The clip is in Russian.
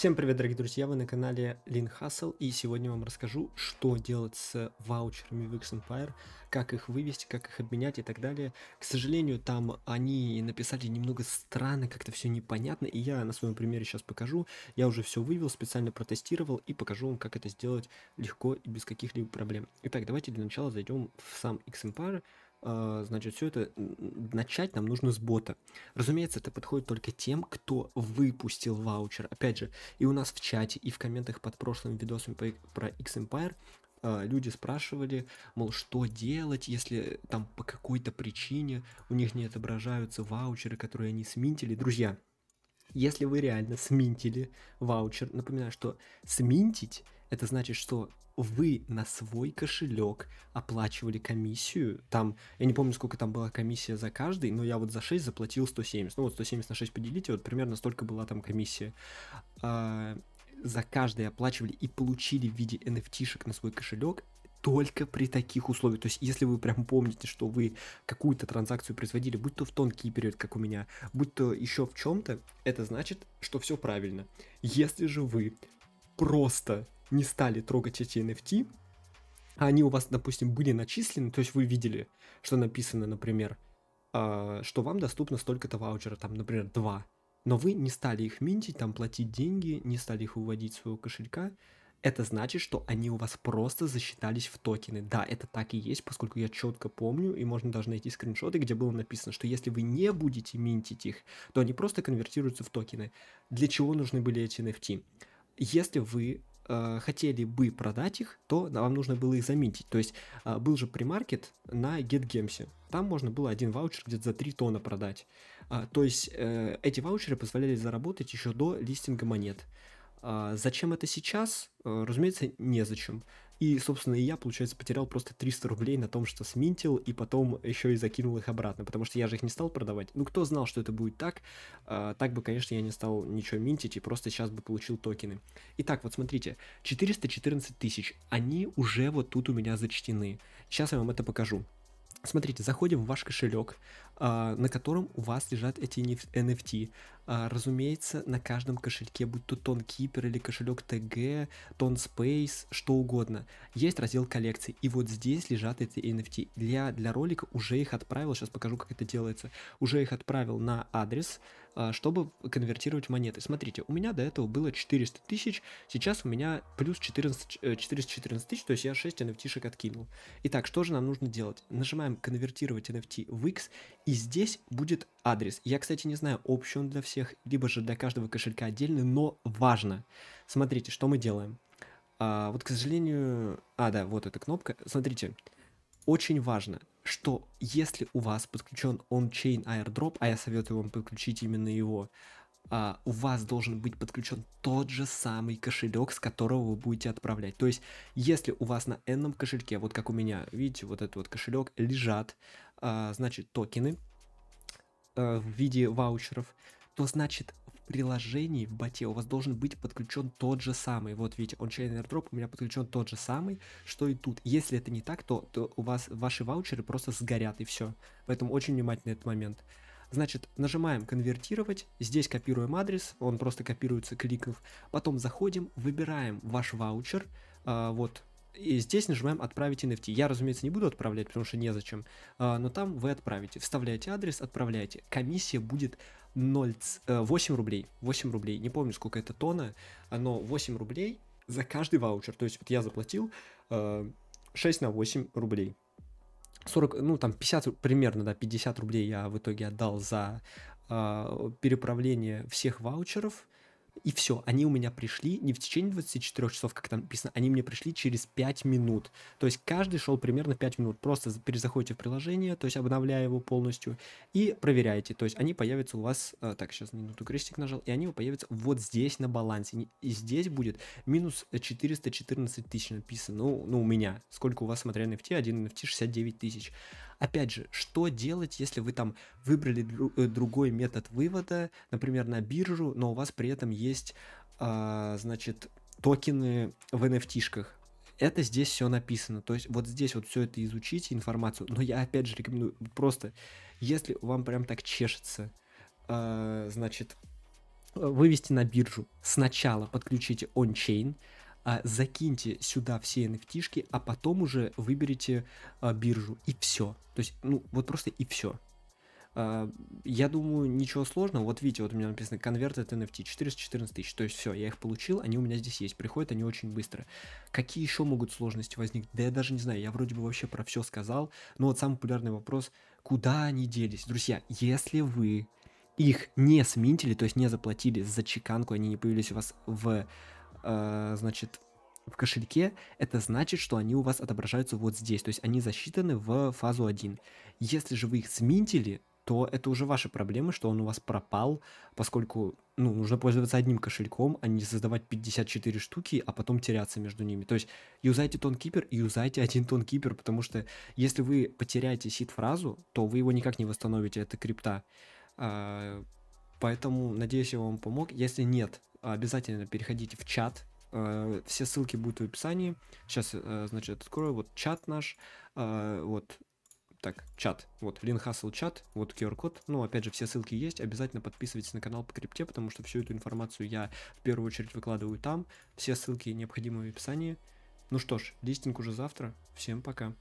Всем привет, дорогие друзья, вы на канале Lean Hustle, и сегодня я вам расскажу, что делать с ваучерами в X-Empire, как их вывести, как их обменять и так далее. К сожалению, там они написали немного странно, как-то все непонятно, и я на своем примере сейчас покажу. Я уже все вывел, специально протестировал и покажу вам, как это сделать легко и без каких-либо проблем. Итак, давайте для начала зайдем в сам X-Empire, а, значит, все это начать нам нужно с бота. Разумеется, это подходит только тем, кто выпустил ваучер. Опять же, и у нас в чате, и в комментах под прошлым видосом про X-Empire а, люди спрашивали, мол, что делать, если там по какой-то причине у них не отображаются ваучеры, которые они сминтили. Друзья, если вы реально сминтили ваучер, напоминаю, что сминтить – это значит, что вы на свой кошелек оплачивали комиссию, там, я не помню, сколько там была комиссия за каждый, но я вот за 6 заплатил 170, ну вот 170 на 6 поделите, вот примерно столько была там комиссия. А, за каждый оплачивали и получили в виде NFT-шек на свой кошелек, только при таких условиях. То есть, если вы прям помните, что вы какую-то транзакцию производили, будь то в тонкий период, как у меня, будь то еще в чем-то, это значит, что все правильно. Если же вы просто не стали трогать эти NFT, а они у вас, допустим, были начислены, то есть вы видели, что написано, например, э, что вам доступно столько-то ваучера, там, например, два, но вы не стали их минтить, там, платить деньги, не стали их выводить из своего кошелька, это значит, что они у вас просто засчитались в токены. Да, это так и есть, поскольку я четко помню, и можно даже найти скриншоты, где было написано, что если вы не будете минтить их, то они просто конвертируются в токены. Для чего нужны были эти NFT? Если вы э, хотели бы продать их, то вам нужно было их заметить. То есть э, был же примаркет на GetGames. Там можно было один ваучер где-то за 3 тона продать. А, то есть э, эти ваучеры позволяли заработать еще до листинга монет. А, зачем это сейчас? Разумеется, незачем. И, собственно, и я, получается, потерял просто 300 рублей на том, что сминтил, и потом еще и закинул их обратно, потому что я же их не стал продавать. Ну, кто знал, что это будет так? А, так бы, конечно, я не стал ничего минтить, и просто сейчас бы получил токены. Итак, вот смотрите, 414 тысяч, они уже вот тут у меня зачтены. Сейчас я вам это покажу. Смотрите, заходим в ваш кошелек, а, на котором у вас лежат эти NFT. А, разумеется, на каждом кошельке, будь то тон Keeper или кошелек ТГ, тон Space, что угодно, есть раздел коллекции. И вот здесь лежат эти NFT. для для ролика уже их отправил, сейчас покажу, как это делается. Уже их отправил на адрес, а, чтобы конвертировать монеты. Смотрите, у меня до этого было 400 тысяч, сейчас у меня плюс 14, 414 э, тысяч, то есть я 6 nft откинул. Итак, что же нам нужно делать? Нажимаем «Конвертировать NFT в X», и здесь будет адрес. Я, кстати, не знаю, общий он для всех, либо же для каждого кошелька отдельный, но важно. Смотрите, что мы делаем. А, вот, к сожалению... А, да, вот эта кнопка. Смотрите, очень важно что если у вас подключен on-chain airdrop, а я советую вам подключить именно его, а, у вас должен быть подключен тот же самый кошелек, с которого вы будете отправлять. То есть, если у вас на n кошельке, вот как у меня, видите, вот этот вот кошелек, лежат, а, значит, токены а, в виде ваучеров, то значит приложений в боте у вас должен быть подключен тот же самый. Вот видите, он чейн airdrop у меня подключен тот же самый, что и тут. Если это не так, то, то у вас ваши ваучеры просто сгорят и все. Поэтому очень внимательно этот момент. Значит, нажимаем «Конвертировать», здесь копируем адрес, он просто копируется, кликнув. Потом заходим, выбираем ваш ваучер, а, вот, и здесь нажимаем «Отправить NFT». Я, разумеется, не буду отправлять, потому что незачем, а, но там вы отправите. Вставляете адрес, отправляете. Комиссия будет 0, 8 э, рублей, 8 рублей, не помню, сколько это тона, оно 8 рублей за каждый ваучер. То есть вот я заплатил 6 э, на 8 рублей. 40, ну там 50, примерно, да, 50 рублей я в итоге отдал за э, переправление всех ваучеров, и все, они у меня пришли не в течение 24 часов, как там написано, они мне пришли через 5 минут. То есть каждый шел примерно 5 минут. Просто перезаходите в приложение, то есть обновляя его полностью, и проверяете. То есть они появятся у вас, э, так, сейчас минуту крестик нажал, и они появятся вот здесь на балансе. И здесь будет минус 414 тысяч написано, ну, ну у меня. Сколько у вас, смотря NFT, один NFT 69 тысяч. Опять же, что делать, если вы там выбрали э, другой метод вывода, например, на биржу, но у вас при этом есть, а, значит, токены в NFT-шках, это здесь все написано. То есть вот здесь вот все это изучите, информацию. Но я опять же рекомендую просто, если вам прям так чешется, э, значит, вывести на биржу. Сначала подключите ончейн, а, закиньте сюда все nft а потом уже выберите а, биржу, и все. То есть, ну, вот просто и все. А, я думаю, ничего сложного. Вот видите, вот у меня написано конверт от NFT 414 тысяч. То есть все, я их получил, они у меня здесь есть. Приходят они очень быстро. Какие еще могут сложности возникнуть? Да я даже не знаю, я вроде бы вообще про все сказал. Но вот самый популярный вопрос, куда они делись? Друзья, если вы их не сминтили, то есть не заплатили за чеканку, они не появились у вас в а, значит, в кошельке, это значит, что они у вас отображаются вот здесь, то есть они засчитаны в фазу 1. Если же вы их сминтили, то это уже ваши проблемы, что он у вас пропал, поскольку ну, нужно пользоваться одним кошельком, а не создавать 54 штуки, а потом теряться между ними. То есть юзайте тонкипер и юзайте один тонкипер, потому что если вы потеряете сид-фразу, то вы его никак не восстановите, это крипта. А, поэтому, надеюсь, я вам помог. Если нет, обязательно переходите в чат. Э, все ссылки будут в описании. Сейчас, э, значит, открою вот чат наш. Э, вот так, чат. Вот, Линхасл чат, вот QR-код. Ну, опять же, все ссылки есть. Обязательно подписывайтесь на канал по крипте, потому что всю эту информацию я в первую очередь выкладываю там. Все ссылки необходимы в описании. Ну что ж, листинг уже завтра. Всем пока.